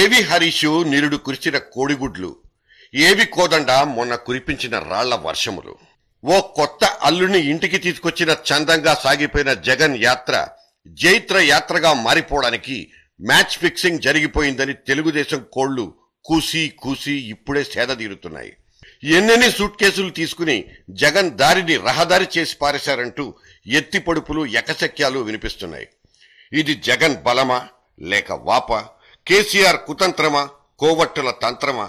ఏవి హరీషు నిరుడు కురిచిన కోడిగుడ్లు ఏవి కోదండ మొన్న కురిపించిన రాళ్ల వర్షములు ఓ కొత్త అల్లుని ఇంటికి తీసుకొచ్చిన చందంగా సాగిపోయిన జగన్ యాత్ర జైత్ర యాత్రగా మారిపోవడానికి మ్యాచ్ ఫిక్సింగ్ జరిగిపోయిందని తెలుగుదేశం కోళ్లు కూసి కూసి ఇప్పుడే సేద తీరుతున్నాయి ఎన్నెన్ని సూట్ కేసులు తీసుకుని జగన్ దారిని రహదారి చేసి పారేశారంటూ ఎత్తి ఎకశక్యాలు వినిపిస్తున్నాయి ఇది జగన్ బలమా లేక వాప కేసీఆర్ కుతంత్రమా కోవట్టుల తంత్రమా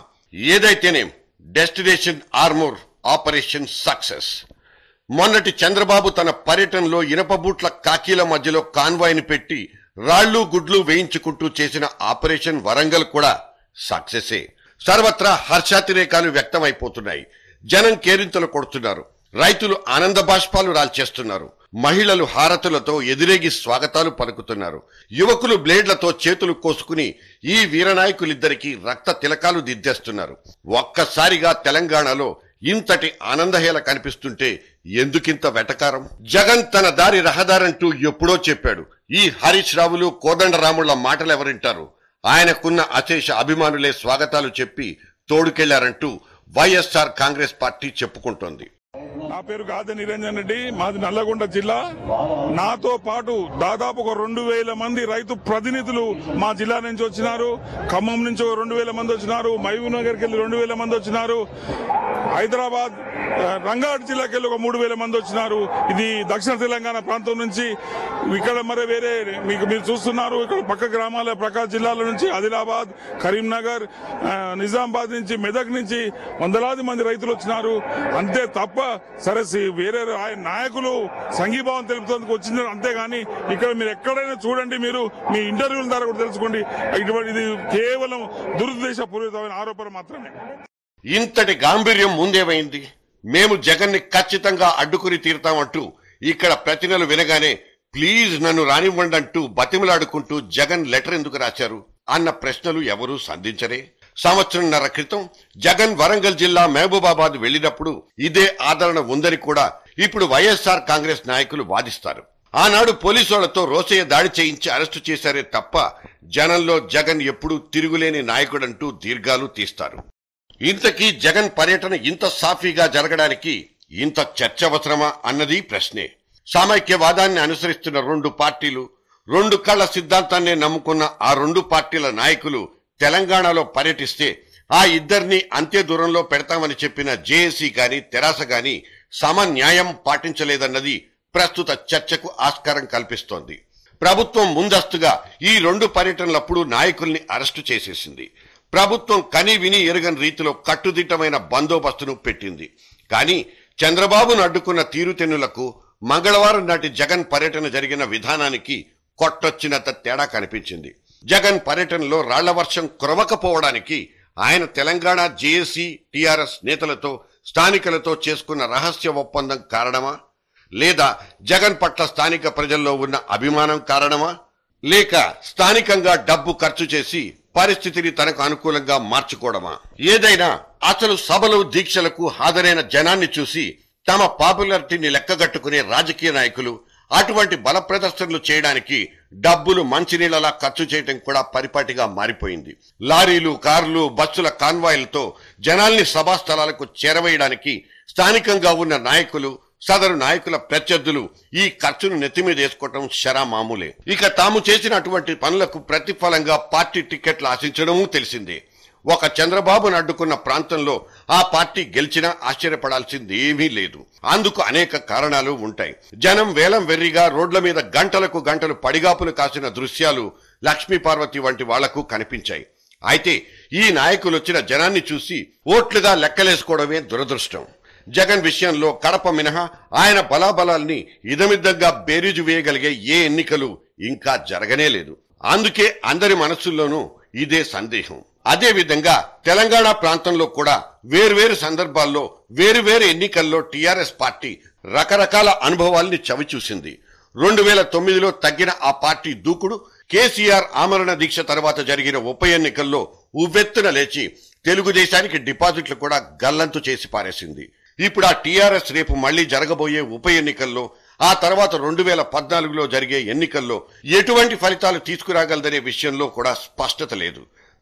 ఏదైతేనేం డెస్టినేషన్ ఆర్మోర్ ఆపరేషన్ సక్సెస్ మొన్నటి చంద్రబాబు తన పర్యటనలో ఇనప బూట్ల కాకీల మధ్యలో కాన్వాయ్ని పెట్టి రాళ్లు గుడ్లు వేయించుకుంటూ చేసిన ఆపరేషన్ వరంగల్ కూడా సక్సెసే సర్వత్రా హర్షాతిరేకాలు వ్యక్తమైపోతున్నాయి జనం కేరింతలు కొడుతున్నారు రైతులు ఆనంద బాష్పాలు రాల్చేస్తున్నారు మహిళలు హారతులతో ఎదురేగి స్వాగతాలు పలుకుతున్నారు యువకులు బ్లేడ్లతో చేతులు కోసుకుని ఈ వీరనాయకులిద్దరికీ రక్త తిలకాలు దిద్దేస్తున్నారు ఒక్కసారిగా తెలంగాణలో ఇంతటి ఆనందహేళ కనిపిస్తుంటే ఎందుకింత వెటకారం జగన్ తన దారి రహదారంటూ ఎప్పుడో చెప్పాడు ఈ హరీష్ రావులు కోదండరాముళ్ల మాటలు ఎవరింటారు ఆయనకున్న అశేష అభిమానులే స్వాగతాలు చెప్పి తోడుకెళ్లారంటూ వైఎస్ఆర్ కాంగ్రెస్ పార్టీ చెప్పుకుంటోంది నా పేరు గాదె నిరంజన్ రెడ్డి మాది నల్లగొండ జిల్లా నాతో పాటు దాదాపు ఒక రెండు వేల మంది రైతు ప్రతినిధులు మా జిల్లా నుంచి వచ్చినారు ఖమ్మం నుంచి ఒక రెండు వేల మంది వచ్చినారు నగర్కి వెళ్ళి రెండు వేల మంది వచ్చినారు హైదరాబాద్ రంగారెడ్డి జిల్లాకి వెళ్ళి ఒక మూడు వేల మంది వచ్చినారు ఇది దక్షిణ తెలంగాణ ప్రాంతం నుంచి ఇక్కడ మరి వేరే మీకు మీరు చూస్తున్నారు ఇక్కడ పక్క గ్రామాల ప్రకాశ జిల్లాల నుంచి ఆదిలాబాద్ కరీంనగర్ నిజామాబాద్ నుంచి మెదక్ నుంచి వందలాది మంది రైతులు వచ్చినారు అంతే తప్ప సరే వేరే నాయకులు సంఘీభావం తెలుపుతుంది వచ్చింది అంతేగాని ఇక్కడ మీరు ఎక్కడైనా చూడండి మీరు మీ ఇంటర్వ్యూల ద్వారా కూడా తెలుసుకోండి ఇటువంటి ఇది కేవలం దురుద్దేశపూరితమైన ఆరోపణ మాత్రమే ఇంతటి గాంభీర్యం ముందేమైంది మేము జగన్ని ఖచ్చితంగా అడ్డుకుని తీరుతామంటూ ఇక్కడ ప్రతి నెల వినగానే ప్లీజ్ నన్ను రానివ్వండి అంటూ బతిమలాడుకుంటూ జగన్ లెటర్ ఎందుకు రాశారు అన్న ప్రశ్నలు ఎవరూ సంధించరే సంవత్సరంన్నర క్రితం జగన్ వరంగల్ జిల్లా మహబూబాబాద్ వెళ్లినప్పుడు ఇదే ఆదరణ ఉందని కూడా ఇప్పుడు వైఎస్ఆర్ కాంగ్రెస్ నాయకులు వాదిస్తారు ఆనాడు పోలీసులతో రోసయ్య దాడి చేయించి అరెస్టు చేశారే తప్ప జనంలో జగన్ ఎప్పుడూ తిరుగులేని నాయకుడంటూ దీర్ఘాలు తీస్తారు ఇంతకీ జగన్ పర్యటన ఇంత సాఫీగా జరగడానికి ఇంత చర్చ అవసరమా అన్నది ప్రశ్నే సామైక్యవాదాన్ని అనుసరిస్తున్న రెండు పార్టీలు రెండు కళ్ల సిద్ధాంతాన్ని నమ్ముకున్న ఆ రెండు పార్టీల నాయకులు తెలంగాణలో పర్యటిస్తే ఆ ఇద్దరిని అంతే దూరంలో పెడతామని చెప్పిన జేఏసీ గాని తెరాస గాని సమన్యాయం పాటించలేదన్నది ప్రస్తుత చర్చకు ఆస్కారం కల్పిస్తోంది ప్రభుత్వం ముందస్తుగా ఈ రెండు పర్యటనలప్పుడు నాయకుల్ని అరెస్టు చేసేసింది ప్రభుత్వం కని విని ఎరుగని రీతిలో కట్టుదిట్టమైన బందోబస్తును పెట్టింది కానీ చంద్రబాబును అడ్డుకున్న తీరుతెన్నులకు మంగళవారం నాటి జగన్ పర్యటన జరిగిన విధానానికి కొట్టొచ్చినంత తేడా కనిపించింది జగన్ పర్యటనలో రాళ్ల వర్షం కురవకపోవడానికి ఆయన తెలంగాణ జేఏసీ టీఆర్ఎస్ నేతలతో స్థానికులతో చేసుకున్న రహస్య ఒప్పందం కారణమా లేదా జగన్ పట్ల స్థానిక ప్రజల్లో ఉన్న అభిమానం కారణమా లేక స్థానికంగా డబ్బు ఖర్చు చేసి పరిస్థితిని తనకు అనుకూలంగా మార్చుకోవడమా ఏదైనా అసలు సభలు దీక్షలకు హాజరైన జనాన్ని చూసి తమ పాపులారిటీని లెక్కగట్టుకునే రాజకీయ నాయకులు అటువంటి బల ప్రదర్శనలు చేయడానికి డబ్బులు మంచినీళ్ళలా ఖర్చు చేయటం కూడా పరిపాటిగా మారిపోయింది లారీలు కార్లు బస్సుల కాన్వాయిలతో జనాల్ని సభా స్థలాలకు చేరవేయడానికి స్థానికంగా ఉన్న నాయకులు సదరు నాయకుల ప్రత్యర్థులు ఈ ఖర్చును నెత్తిమీద వేసుకోవటం శరా మామూలే ఇక తాము చేసిన అటువంటి పనులకు ప్రతిఫలంగా పార్టీ టికెట్లు ఆశించడమూ తెలిసిందే ఒక చంద్రబాబును అడ్డుకున్న ప్రాంతంలో ఆ పార్టీ గెలిచినా ఆశ్చర్యపడాల్సింది ఏమీ లేదు అందుకు అనేక కారణాలు ఉంటాయి జనం వేలం వెర్రిగా రోడ్ల మీద గంటలకు గంటలు పడిగాపులు కాసిన దృశ్యాలు లక్ష్మీపార్వతి వంటి వాళ్లకు కనిపించాయి అయితే ఈ నాయకులు వచ్చిన జనాన్ని చూసి ఓట్లుగా లెక్కలేసుకోవడమే దురదృష్టం జగన్ విషయంలో కడప మినహా ఆయన బలాబలాల్ని ఇదమిద్దంగా బేరీజు వేయగలిగే ఏ ఎన్నికలు ఇంకా జరగనే లేదు అందుకే అందరి మనస్సుల్లోనూ ఇదే సందేహం అదే విధంగా తెలంగాణ ప్రాంతంలో కూడా వేర్వేరు సందర్భాల్లో వేరువేరు ఎన్నికల్లో టీఆర్ఎస్ పార్టీ రకరకాల అనుభవాల్ని చవిచూసింది రెండు వేల తొమ్మిదిలో తగ్గిన ఆ పార్టీ దూకుడు కేసీఆర్ ఆమరణ దీక్ష తర్వాత జరిగిన ఉప ఎన్నికల్లో ఉవ్వెత్తున లేచి తెలుగుదేశానికి డిపాజిట్లు కూడా గల్లంతు చేసి పారేసింది ఇప్పుడు ఆ టీఆర్ఎస్ రేపు మళ్లీ జరగబోయే ఉప ఎన్నికల్లో ఆ తర్వాత రెండు వేల పద్నాలుగులో జరిగే ఎన్నికల్లో ఎటువంటి ఫలితాలు తీసుకురాగలదనే విషయంలో కూడా స్పష్టత లేదు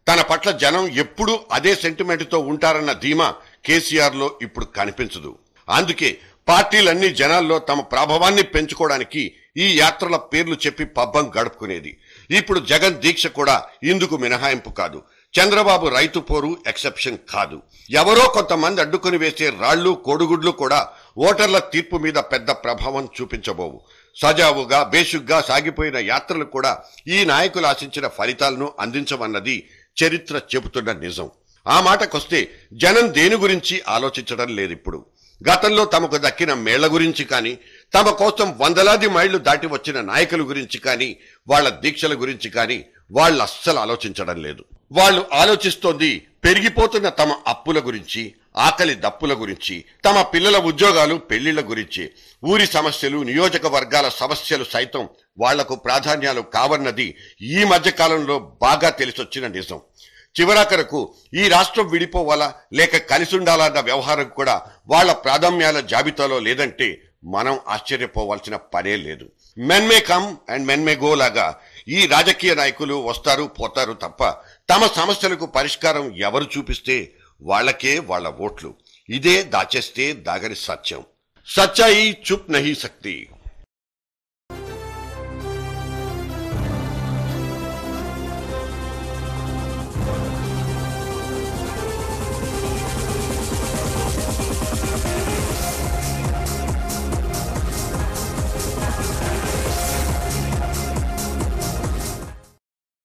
తన పట్ల జనం ఎప్పుడూ అదే సెంటిమెంట్తో ఉంటారన్న ధీమా కేసీఆర్లో ఇప్పుడు కనిపించదు అందుకే పార్టీలన్నీ జనాల్లో తమ ప్రభావాన్ని పెంచుకోవడానికి ఈ యాత్రల పేర్లు చెప్పి పబ్బం గడుపుకునేది ఇప్పుడు జగన్ దీక్ష కూడా ఇందుకు మినహాయింపు కాదు చంద్రబాబు రైతు పోరు ఎక్సెప్షన్ కాదు ఎవరో కొంతమంది అడ్డుకుని వేసే రాళ్లు కోడుగుడ్లు కూడా ఓటర్ల తీర్పు మీద పెద్ద ప్రభావం చూపించబోవు సజావుగా బేసుగ్గా సాగిపోయిన యాత్రలు కూడా ఈ నాయకులు ఆశించిన ఫలితాలను అందించమన్నది చరిత్ర చెబుతున్న నిజం ఆ మాటకొస్తే జనం దేని గురించి ఆలోచించడం లేదిప్పుడు గతంలో తమకు దక్కిన మేళ్ల గురించి కానీ తమ కోసం వందలాది మైళ్లు దాటి వచ్చిన నాయకుల గురించి కానీ వాళ్ల దీక్షల గురించి కానీ వాళ్ళు అస్సలు ఆలోచించడం లేదు వాళ్ళు ఆలోచిస్తోంది పెరిగిపోతున్న తమ అప్పుల గురించి ఆకలి దప్పుల గురించి తమ పిల్లల ఉద్యోగాలు పెళ్లిళ్ల గురించి ఊరి సమస్యలు నియోజకవర్గాల సమస్యలు సైతం వాళ్లకు ప్రాధాన్యాలు కావన్నది ఈ మధ్యకాలంలో బాగా తెలిసొచ్చిన నిజం చివరాఖరకు ఈ రాష్ట్రం విడిపోవాలా లేక కలిసి ఉండాలన్న వ్యవహారం కూడా వాళ్ల ప్రాధాన్యాల జాబితాలో లేదంటే మనం ఆశ్చర్యపోవాల్సిన పనే లేదు men may come and men may go లాగా ఈ రాజకీయ నాయకులు వస్తారు పోతారు తప్ప తమ సమస్యలకు పరిష్కారం ఎవరు చూపిస్తే వాళ్ళకే వాళ్ళ ఓట్లు ఇదే దాచేస్తే దాగని సత్యం సచ్చాయి చుప్ నహి సక్తి